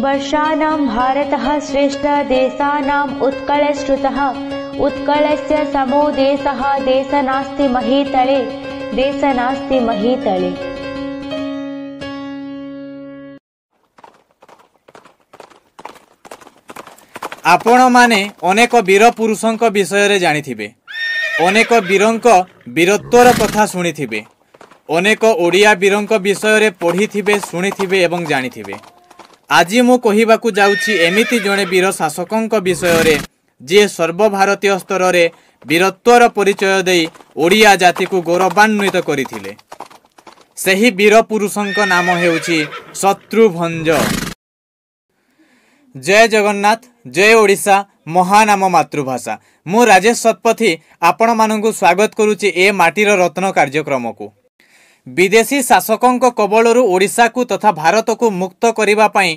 वर्षाण भारत श्रेष्ठ देशा उत्कल उत्कल से समो देश देश नास्ति महीतले देश नास्ति महीतले आपण माने वीर पुरुष विषय जाणी अनेक वीर वीरत्वर कथा शुणी अनेक ओडिया वीर विषय पढ़ी थे शुणी एवं जाणी ଆଜି ମୁଁ କହିବାକୁ ଯାଉଛି ଏମିତି ଜଣେ ବୀର ଶାସକଙ୍କ ବିଷୟରେ ଯିଏ ସର୍ବଭାରତୀୟ ସ୍ତରରେ ବୀରତ୍ୱର ପରିଚୟ ଦେଇ ଓଡ଼ିଆ ଜାତିକୁ ଗୌରବାନ୍ୱିତ କରିଥିଲେ ସେହି ବୀର ପୁରୁଷଙ୍କ ନାମ ହେଉଛି ଶତ୍ରୁଭଞ୍ଜ ଜୟ ଜଗନ୍ନାଥ ଜୟ ଓଡ଼ିଶା ମହାନାମ ମାତୃଭାଷା ମୁଁ ରାଜେଶ ଶତପଥୀ ଆପଣମାନଙ୍କୁ ସ୍ୱାଗତ କରୁଛି ଏ ମାଟିର ରତ୍ନ କାର୍ଯ୍ୟକ୍ରମକୁ ବିଦେଶୀ ଶାସକଙ୍କ କବଳରୁ ଓଡ଼ିଶାକୁ ତଥା ଭାରତକୁ ମୁକ୍ତ କରିବା ପାଇଁ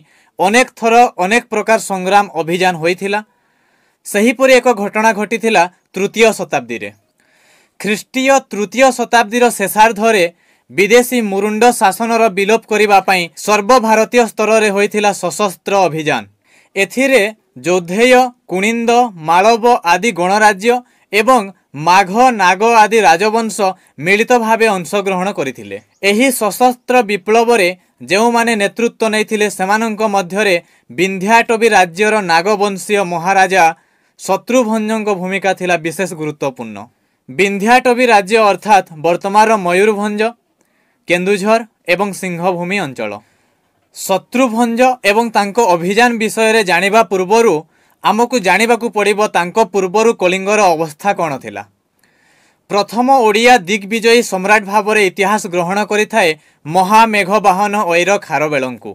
ଅନେକ ଥର ଅନେକ ପ୍ରକାର ସଂଗ୍ରାମ ଅଭିଯାନ ହୋଇଥିଲା ସେହିପରି ଏକ ଘଟଣା ଘଟିଥିଲା ତୃତୀୟ ଶତାବ୍ଦୀରେ ଖ୍ରୀଷ୍ଟୀୟ ତୃତୀୟ ଶତାବ୍ଦୀର ଶେଷାର୍ଦ୍ଧରେ ବିଦେଶୀ ମୁରୁଣ୍ଡ ଶାସନର ବିଲୋପ କରିବା ପାଇଁ ସର୍ବଭାରତୀୟ ସ୍ତରରେ ହୋଇଥିଲା ସଶସ୍ତ୍ର ଅଭିଯାନ ଏଥିରେ ଯୋଧେୟ କୁଣିନ୍ଦ ମାଳବ ଆଦି ଗଣରାଜ୍ୟ ଏବଂ মাঘ নাগ আদি রাজবংশ মিলিত ভাবে অংশগ্রহণ করে এই সশস্ত্র বিপ্লবরে ଯେଉଁମାନେ ନେତୃତ୍ୱ ନେଇଥିଲେ ସେମାନଙ୍କ ମଧ୍ୟରେ ବିନ୍ଧ୍ୟାଟବି ରାଜ୍ୟର ନାଗବଂଶୀୟ ମହାରାଜା ଶତ୍ରୁଭଞ୍ଜଙ୍କ ଭୂମିକା ଥିଲା ବିଶେଷ ଗୁରୁତ୍ୱପୂର୍ଣ୍ଣ ବିନ୍ଧ୍ୟାଟବି ରାଜ୍ୟ ଅର୍ଥାତ୍ ବର୍ତ୍ତମାନର ମୟୂରଭଞ୍ଜ କେନ୍ଦୁଝର ଏବଂ ସିଂହଭୂମି ଅଞ୍ଚଳ ଶତ୍ରୁଭଞ୍ଜ ଏବଂ ତାଙ୍କ ଅଭିଯାନ ବିଷୟରେ ଜାଣିବା ପୂର୍ବରୁ ଆମକୁ ଜାଣିବାକୁ ପଡ଼ିବ ତାଙ୍କ ପୂର୍ବରୁ କଳିଙ୍ଗର ଅବସ୍ଥା କ'ଣ ଥିଲା ପ୍ରଥମ ଓଡ଼ିଆ ଦିଗ୍ବିଜୟୀ ସମ୍ରାଟ ଭାବରେ ଇତିହାସ ଗ୍ରହଣ କରିଥାଏ ମହାମେଘବାହନ ଐର ଖାରବେଳଙ୍କୁ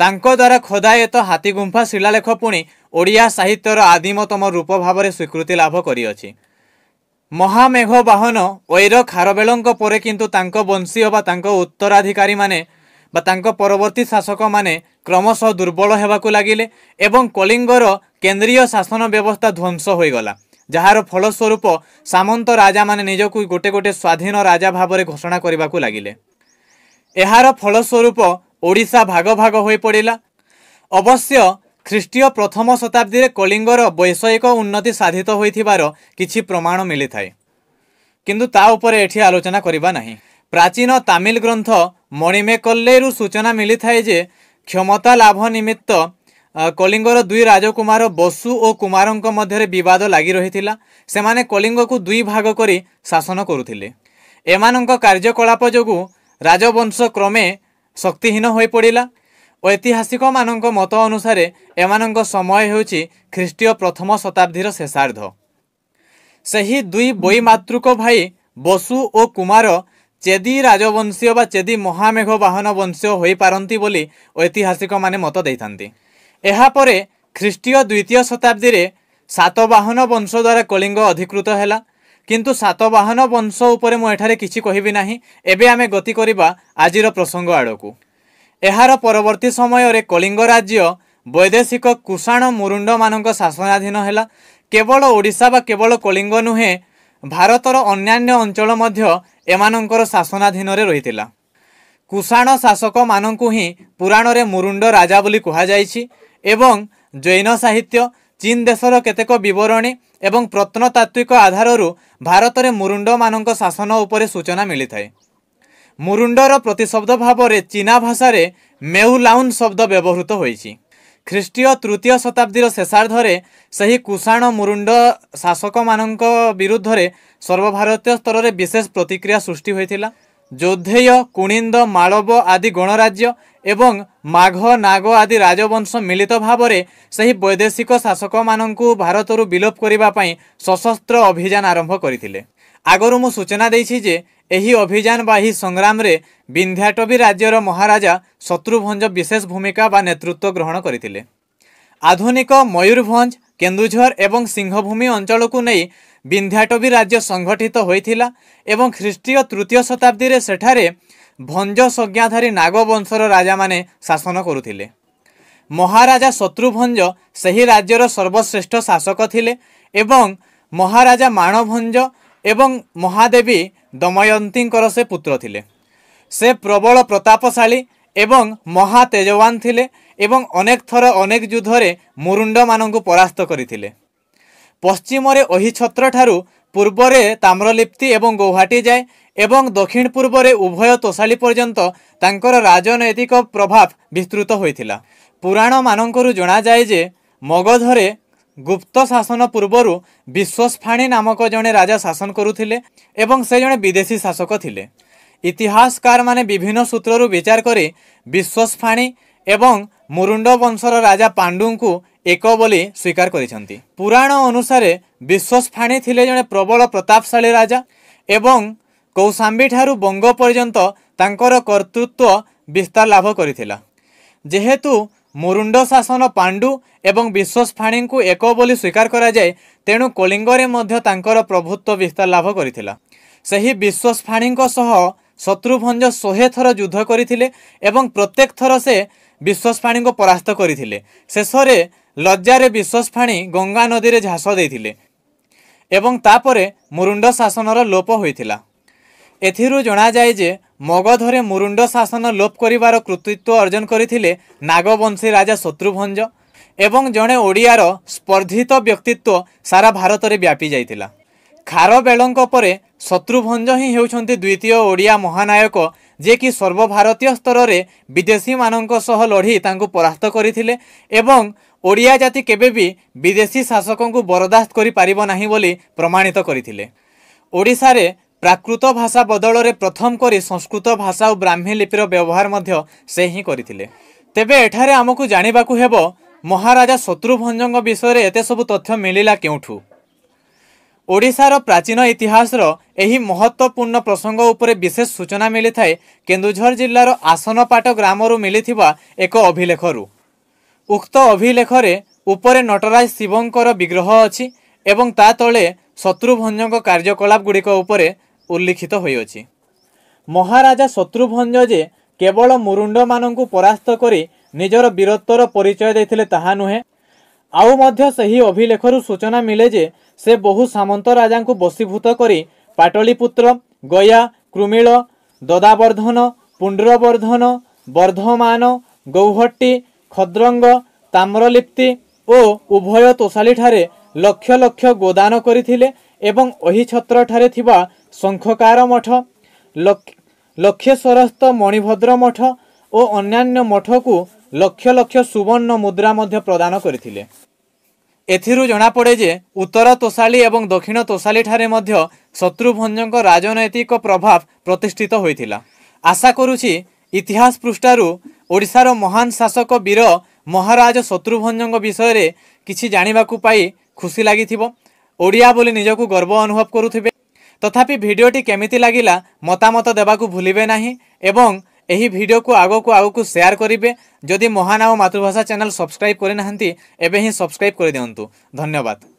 ତାଙ୍କ ଦ୍ୱାରା ଖୋଦାୟତ ହାତୀଗୁମ୍ଫା ଶିଳାଲେଖ ପୁଣି ଓଡ଼ିଆ ସାହିତ୍ୟର ଆଦିମତମ ରୂପ ଭାବରେ ସ୍ୱୀକୃତି ଲାଭ କରିଅଛି ମହାମେଘବାହନ ଐର ଖାରବେଳଙ୍କ ପରେ କିନ୍ତୁ ତାଙ୍କ ବଂଶୀୟ ବା ତାଙ୍କ ଉତ୍ତରାଧିକାରୀମାନେ ବା ତାଙ୍କ ପରବର୍ତ୍ତୀ ଶାସକମାନେ କ୍ରମଶଃ ଦୁର୍ବଳ ହେବାକୁ ଲାଗିଲେ ଏବଂ କଳିଙ୍ଗର କେନ୍ଦ୍ରୀୟ ଶାସନ ବ୍ୟବସ୍ଥା ଧ୍ୱଂସ ହୋଇଗଲା ଯାହାର ଫଳସ୍ୱରୂପ ସାମନ୍ତ ରାଜାମାନେ ନିଜକୁ ଗୋଟେ ଗୋଟେ ସ୍ୱାଧୀନ ରାଜା ଭାବରେ ଘୋଷଣା କରିବାକୁ ଲାଗିଲେ ଏହାର ଫଳସ୍ୱରୂପ ଓଡ଼ିଶା ଭାଗ ଭାଗ ହୋଇପଡ଼ିଲା ଅବଶ୍ୟ ଖ୍ରୀଷ୍ଟୀୟ ପ୍ରଥମ ଶତାବ୍ଦୀରେ କଳିଙ୍ଗର ବୈଷୟିକ ଉନ୍ନତି ସାଧିତ ହୋଇଥିବାର କିଛି ପ୍ରମାଣ ମିଳିଥାଏ କିନ୍ତୁ ତା ଉପରେ ଏଠି ଆଲୋଚନା କରିବା ନାହିଁ ପ୍ରାଚୀନ ତାମିଲ ଗ୍ରନ୍ଥ ମଣିମେକଲ୍ଲେରୁ ସୂଚନା ମିଳିଥାଏ ଯେ କ୍ଷମତା ଲାଭ ନିମିତ୍ତ କଳିଙ୍ଗର ଦୁଇ ରାଜକୁମାର ବସୁ ଓ କୁମାରଙ୍କ ମଧ୍ୟରେ ବିବାଦ ଲାଗି ରହିଥିଲା ସେମାନେ କଳିଙ୍ଗକୁ ଦୁଇ ଭାଗ କରି ଶାସନ କରୁଥିଲେ ଏମାନଙ୍କ କାର୍ଯ୍ୟକଳାପ ଯୋଗୁଁ ରାଜବଂଶ କ୍ରମେ ଶକ୍ତିହୀନ ହୋଇପଡ଼ିଲା ଐତିହାସିକମାନଙ୍କ ମତ ଅନୁସାରେ ଏମାନଙ୍କ ସମୟ ହେଉଛି ଖ୍ରୀଷ୍ଟୀୟ ପ୍ରଥମ ଶତାବ୍ଦୀର ଶେଷାର୍ଦ୍ଧ ସେହି ଦୁଇ ବୈମାତୃକ ଭାଇ ବସୁ ଓ କୁମାର ଚେଦି ରାଜବଂଶୀୟ ବା ଚେଦି ମହାମେଘ ବାହନ ବଂଶୀୟ ହୋଇପାରନ୍ତି ବୋଲି ଐତିହାସିକମାନେ ମତ ଦେଇଥାନ୍ତି ଏହାପରେ ଖ୍ରୀଷ୍ଟୀୟ ଦ୍ୱିତୀୟ ଶତାବ୍ଦୀରେ ସାତବାହନ ବଂଶ ଦ୍ୱାରା କଳିଙ୍ଗ ଅଧିକୃତ ହେଲା କିନ୍ତୁ ସାତବାହନ ବଂଶ ଉପରେ ମୁଁ ଏଠାରେ କିଛି କହିବି ନାହିଁ ଏବେ ଆମେ ଗତି କରିବା ଆଜିର ପ୍ରସଙ୍ଗ ଆଡ଼କୁ ଏହାର ପରବର୍ତ୍ତୀ ସମୟରେ କଳିଙ୍ଗ ରାଜ୍ୟ ବୈଦେଶିକ କୁଷାଣ ମୁରୁଣ୍ଡମାନଙ୍କ ଶାସନାଧୀନ ହେଲା କେବଳ ଓଡ଼ିଶା ବା କେବଳ କଳିଙ୍ଗ ନୁହେଁ ଭାରତର ଅନ୍ୟାନ୍ୟ ଅଞ୍ଚଳ ମଧ୍ୟ ଏମାନଙ୍କର ଶାସନାଧୀନରେ ରହିଥିଲା କୁଷାଣ ଶାସକମାନଙ୍କୁ ହିଁ ପୁରାଣରେ ମୁରୁଣ୍ଡ ରାଜା ବୋଲି କୁହାଯାଇଛି ଏବଂ ଜୈନ ସାହିତ୍ୟ ଚୀନ ଦେଶର କେତେକ ବିବରଣୀ ଏବଂ ପ୍ରତ୍ନତାତ୍ତ୍ୱିକ ଆଧାରରୁ ଭାରତରେ ମୁରୁଣ୍ଡମାନଙ୍କ ଶାସନ ଉପରେ ସୂଚନା ମିଳିଥାଏ ମୁରୁଣ୍ଡର ପ୍ରତିଶବ୍ଦ ଭାବରେ ଚୀନା ଭାଷାରେ ମେଉଲାଉନ୍ ଶବ୍ଦ ବ୍ୟବହୃତ ହୋଇଛି ଖ୍ରୀଷ୍ଟୀୟ ତୃତୀୟ ଶତାବ୍ଦୀର ଶେଷାର୍ଦ୍ଧରେ ସେହି କୁଷାଣ ମୁରୁଣ୍ଡ ଶାସକମାନଙ୍କ ବିରୁଦ୍ଧରେ ସର୍ବଭାରତୀୟ ସ୍ତରରେ ବିଶେଷ ପ୍ରତିକ୍ରିୟା ସୃଷ୍ଟି ହୋଇଥିଲା ଯୋଦ୍ଧେୟ କୁଣିନ୍ଦ ମାଳବ ଆଦି ଗଣରାଜ୍ୟ ଏବଂ ମାଘ ନାଗ ଆଦି ରାଜବଂଶ ମିଳିତ ଭାବରେ ସେହି ବୈଦେଶିକ ଶାସକମାନଙ୍କୁ ଭାରତରୁ ବିଲୋପ କରିବା ପାଇଁ ସଶସ୍ତ୍ର ଅଭିଯାନ ଆରମ୍ଭ କରିଥିଲେ ଆଗରୁ ମୁଁ ସୂଚନା ଦେଇଛି ଯେ ଏହି ଅଭିଯାନ ବା ଏହି ସଂଗ୍ରାମରେ ବିନ୍ଧ୍ୟାଟବି ରାଜ୍ୟର ମହାରାଜା ଶତ୍ରୁଭଞ୍ଜ ବିଶେଷ ଭୂମିକା ବା ନେତୃତ୍ୱ ଗ୍ରହଣ କରିଥିଲେ ଆଧୁନିକ ମୟୂରଭଞ୍ଜ କେନ୍ଦୁଝର ଏବଂ ସିଂହଭୂମି ଅଞ୍ଚଳକୁ ନେଇ ବିନ୍ଧ୍ୟାଟବି ରାଜ୍ୟ ସଂଗଠିତ ହୋଇଥିଲା ଏବଂ ଖ୍ରୀଷ୍ଟୀୟ ତୃତୀୟ ଶତାବ୍ଦୀରେ ସେଠାରେ ଭଞ୍ଜ ସଂଜ୍ଞାଧାରୀ ନାଗବଂଶର ରାଜାମାନେ ଶାସନ କରୁଥିଲେ ମହାରାଜା ଶତ୍ରୁଭଞ୍ଜ ସେହି ରାଜ୍ୟର ସର୍ବଶ୍ରେଷ୍ଠ ଶାସକ ଥିଲେ ଏବଂ ମହାରାଜା ମାଣଭଞ୍ଜ ଏବଂ ମହାଦେବୀ ଦମୟନ୍ତୀଙ୍କର ସେ ପୁତ୍ର ଥିଲେ ସେ ପ୍ରବଳ ପ୍ରତାପଶାଳୀ ଏବଂ ମହା ତେଜବାନ ଥିଲେ ଏବଂ ଅନେକ ଥର ଅନେକ ଯୁଦ୍ଧରେ ମୁରୁଣ୍ଡମାନଙ୍କୁ ପରାସ୍ତ କରିଥିଲେ পশ্চিমরে অহিছত্রঠারু পূর্বরে তাম্রলিপ্তি এবং গৌহাটি যায় এবং দক্ষিণ পূর্বরে উভয় তোষালি পর্যন্ত তাঙ্কর রাজনৈতিক প্রভাব বিস্তৃত হয়েছিল পুরাণ মানুষ জনা যায় যে মগধরে গুপ্ত শাসন পূর্বরু বিশ্বস্ফাণী নামক জনে রাজা শাসন করুলে এবং সে জনে বিদেশী শাসক লে ইতিহাসকার মানে বিভিন্ন সূত্রর বিচার করে বিশ্বস্ফাণী এবং মুরুণ্ড বংশর রাজা পাণ্ডুঙ্কু ଏକ ବୋଲି ସ୍ୱୀକାର କରିଛନ୍ତି ପୁରାଣ ଅନୁସାରେ ବିଶ୍ୱସ୍ଫାଣି ଥିଲେ ଜଣେ ପ୍ରବଳ ପ୍ରତାପଶାଳୀ ରାଜା ଏବଂ କୌଶାମ୍ବୀଠାରୁ ବଙ୍ଗ ପର୍ଯ୍ୟନ୍ତ ତାଙ୍କର କର୍ତ୍ତୃତ୍ୱ ବିସ୍ତାର ଲାଭ କରିଥିଲା ଯେହେତୁ ମୁରୁଣ୍ଡ ଶାସନ ପାଣ୍ଡୁ ଏବଂ ବିଶ୍ୱସ୍ଫାଣିଙ୍କୁ ଏକ ବୋଲି ସ୍ୱୀକାର କରାଯାଏ ତେଣୁ କଳିଙ୍ଗରେ ମଧ୍ୟ ତାଙ୍କର ପ୍ରଭୁତ୍ୱ ବିସ୍ତାର ଲାଭ କରିଥିଲା ସେହି ବିଶ୍ୱସ୍ଫାଣିଙ୍କ ସହ ଶତ୍ରୁଭଞ୍ଜ ଶହେ ଥର ଯୁଦ୍ଧ କରିଥିଲେ ଏବଂ ପ୍ରତ୍ୟେକ ଥର ସେ ବିଶ୍ୱସ୍ଫାଣିଙ୍କୁ ପରାସ୍ତ କରିଥିଲେ ଶେଷରେ ଲଜ୍ଜାରେ ବିଶ୍ୱାସ ଫାଣି ଗଙ୍ଗା ନଦୀରେ ଝାସ ଦେଇଥିଲେ ଏବଂ ତାପରେ ମୁରୁଣ୍ଡ ଶାସନର ଲୋପ ହୋଇଥିଲା ଏଥିରୁ ଜଣାଯାଏ ଯେ ମଗଧରେ ମୁରୁଣ୍ଡ ଶାସନ ଲୋପ କରିବାର କୃତିତ୍ୱ ଅର୍ଜନ କରିଥିଲେ ନାଗବଂଶୀ ରାଜା ଶତ୍ରୁଭଞ୍ଜ ଏବଂ ଜଣେ ଓଡ଼ିଆର ସ୍ପର୍ଦ୍ଧିତ ବ୍ୟକ୍ତିତ୍ୱ ସାରା ଭାରତରେ ବ୍ୟାପି ଯାଇଥିଲା ଖାରବେଳଙ୍କ ପରେ ଶତ୍ରୁଭଞ୍ଜ ହିଁ ହେଉଛନ୍ତି ଦ୍ୱିତୀୟ ଓଡ଼ିଆ ମହାନାୟକ ଯିଏକି ସର୍ବଭାରତୀୟ ସ୍ତରରେ ବିଦେଶୀମାନଙ୍କ ସହ ଲଢ଼ି ତାଙ୍କୁ ପରାସ୍ତ କରିଥିଲେ ଏବଂ ଓଡ଼ିଆ ଜାତି କେବେ ବି ବିଦେଶୀ ଶାସକଙ୍କୁ ବରଦାସ୍ତ କରିପାରିବ ନାହିଁ ବୋଲି ପ୍ରମାଣିତ କରିଥିଲେ ଓଡ଼ିଶାରେ ପ୍ରାକୃତ ଭାଷା ବଦଳରେ ପ୍ରଥମ କରି ସଂସ୍କୃତ ଭାଷା ଓ ବ୍ରାହ୍ମୀ ଲିପିର ବ୍ୟବହାର ମଧ୍ୟ ସେ ହିଁ କରିଥିଲେ ତେବେ ଏଠାରେ ଆମକୁ ଜାଣିବାକୁ ହେବ ମହାରାଜା ଶତ୍ରୁଭଞ୍ଜଙ୍କ ବିଷୟରେ ଏତେ ସବୁ ତଥ୍ୟ ମିଳିଲା କେଉଁଠୁ ଓଡ଼ିଶାର ପ୍ରାଚୀନ ଇତିହାସର ଏହି ମହତ୍ତ୍ୱପୂର୍ଣ୍ଣ ପ୍ରସଙ୍ଗ ଉପରେ ବିଶେଷ ସୂଚନା ମିଳିଥାଏ କେନ୍ଦୁଝର ଜିଲ୍ଲାର ଆସନପାଟ ଗ୍ରାମରୁ ମିଳିଥିବା ଏକ ଅଭିଲେଖରୁ ଉକ୍ତ ଅଭିଲେଖରେ ଉପରେ ନଟରାଜ ଶିବଙ୍କର ବିଗ୍ରହ ଅଛି ଏବଂ ତା ତଳେ ଶତ୍ରୁଭଞ୍ଜଙ୍କ କାର୍ଯ୍ୟକଳାପଗୁଡ଼ିକ ଉପରେ ଉଲ୍ଲିଖିତ ହୋଇଅଛି ମହାରାଜା ଶତ୍ରୁଭଞ୍ଜ ଯେ କେବଳ ମୁରୁଣ୍ଡମାନଙ୍କୁ ପରାସ୍ତ କରି ନିଜର ବୀରତ୍ୱର ପରିଚୟ ଦେଇଥିଲେ ତାହା ନୁହେଁ ଆଉ ମଧ୍ୟ ସେହି ଅଭିଲେଖରୁ ସୂଚନା ମିଳେ ଯେ ସେ ବହୁ ସାମନ୍ତ ରାଜାଙ୍କୁ ବସିଭୂତ କରି ପାଟଳୀପୁତ୍ର ଗୟା କୃମିଳ ଦଦାବର୍ଦ୍ଧନ ପୁଣ୍ଡ୍ରବର୍ଦ୍ଧନ ବର୍ଦ୍ଧମାନ ଗୌହଟ୍ଟି ଖଦ୍ରଙ୍ଗ ତାମ୍ରଲିପ୍ତି ଓ ଉଭୟ ତୋଷାଲିଠାରେ ଲକ୍ଷ ଲକ୍ଷ ଗୋଦାନ କରିଥିଲେ ଏବଂ ଏହି ଛତ୍ରଠାରେ ଥିବା ଶଙ୍ଖକାର ମଠ ଲକ୍ଷେଶ୍ୱରସ୍ଥ ମଣିଭଦ୍ର ମଠ ଓ ଅନ୍ୟାନ୍ୟ ମଠକୁ ଲକ୍ଷ ଲକ୍ଷ ସୁବର୍ଣ୍ଣ ମୁଦ୍ରା ମଧ୍ୟ ପ୍ରଦାନ କରିଥିଲେ ଏଥିରୁ ଜଣାପଡ଼େ ଯେ ଉତ୍ତର ତୋଷାଳି ଏବଂ ଦକ୍ଷିଣ ତୋଷାଳିଠାରେ ମଧ୍ୟ ଶତ୍ରୁଭଞ୍ଜଙ୍କ ରାଜନୈତିକ ପ୍ରଭାବ ପ୍ରତିଷ୍ଠିତ ହୋଇଥିଲା ଆଶା କରୁଛି ଇତିହାସ ପୃଷ୍ଠାରୁ ଓଡ଼ିଶାର ମହାନ ଶାସକ ବୀର ମହାରାଜ ଶତ୍ରୁଭଞ୍ଜଙ୍କ ବିଷୟରେ କିଛି ଜାଣିବାକୁ ପାଇ ଖୁସି ଲାଗିଥିବ ଓଡ଼ିଆ ବୋଲି ନିଜକୁ ଗର୍ବ ଅନୁଭବ କରୁଥିବେ ତଥାପି ଭିଡ଼ିଓଟି କେମିତି ଲାଗିଲା ମତାମତ ଦେବାକୁ ଭୁଲିବେ ନାହିଁ ଏବଂ ଏହି ଭିଡ଼ିଓକୁ ଆଗକୁ ଆଗକୁ ସେୟାର କରିବେ ଯଦି ମହାନ ଆଉ ମାତୃଭାଷା ଚ୍ୟାନେଲ୍ ସବସ୍କ୍ରାଇବ୍ କରିନାହାନ୍ତି ଏବେ ହିଁ ସବସ୍କ୍ରାଇବ୍ କରିଦିଅନ୍ତୁ ଧନ୍ୟବାଦ